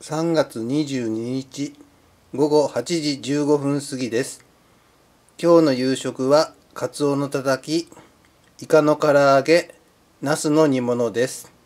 3月22日午後8時15分過ぎです。今日の夕食はカツオのたたき、イカの唐揚げ、ナスの煮物です。